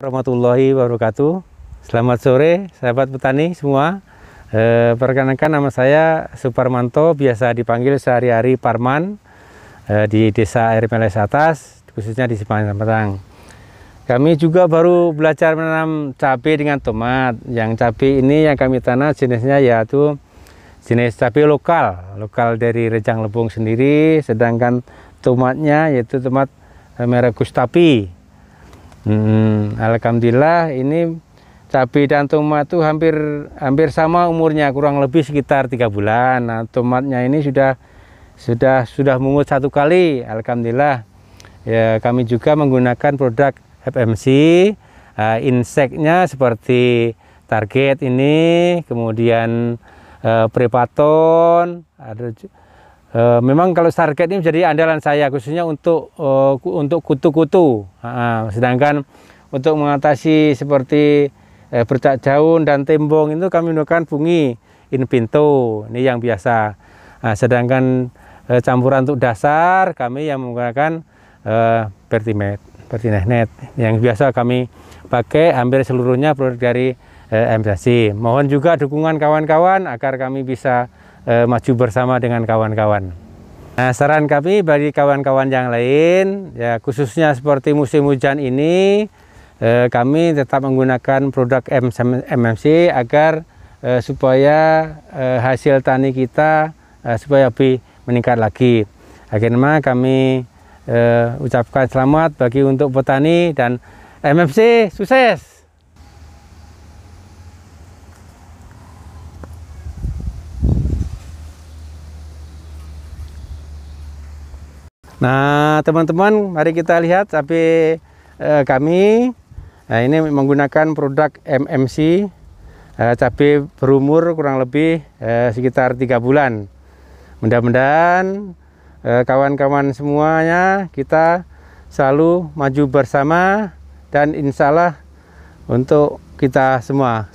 warahmatullahi wabarakatuh. Selamat sore sahabat petani semua. E, perkenankan nama saya Suparmanto, biasa dipanggil sehari-hari Parman e, di Desa Air Meles Atas, khususnya di Semarang. Kami juga baru belajar menanam cabai dengan tomat. Yang cabai ini yang kami tanam jenisnya yaitu jenis cabai lokal, lokal dari Rejang Lebong sendiri, sedangkan tomatnya yaitu tomat eh, merah Gustapi. Hmm, Alhamdulillah ini cabai dan tomat itu hampir hampir sama umurnya kurang lebih sekitar tiga bulan. Nah, tomatnya ini sudah sudah sudah mungut satu kali. Alhamdulillah ya kami juga menggunakan produk FMC uh, ah, inseknya seperti target ini kemudian uh, prepaton ada Uh, memang kalau target ini menjadi andalan saya khususnya untuk uh, untuk kutu-kutu. Ah, sedangkan untuk mengatasi seperti eh, bercak daun dan tembong itu kami menggunakan bungi in pintu ini yang biasa. Ah, sedangkan eh, campuran untuk dasar kami yang menggunakan eh, pertimet, pertinehnet yang biasa kami pakai hampir seluruhnya produk dari eh, Mohon juga dukungan kawan-kawan agar kami bisa eh, maju bersama dengan kawan-kawan. Nah, saran kami bagi kawan-kawan yang lain, ya khususnya seperti musim hujan ini, eh, kami tetap menggunakan produk MMC agar eh, supaya eh, hasil tani kita eh, supaya lebih meningkat lagi. Akhirnya kami eh, ucapkan selamat bagi untuk petani dan MMC sukses. Nah, teman-teman, mari kita lihat sapi eh, kami. Nah, ini menggunakan produk MMC. Eh, cabai berumur kurang lebih eh, sekitar tiga bulan. Mudah-mudahan eh, kawan-kawan semuanya kita selalu maju bersama dan insya Allah untuk kita semua.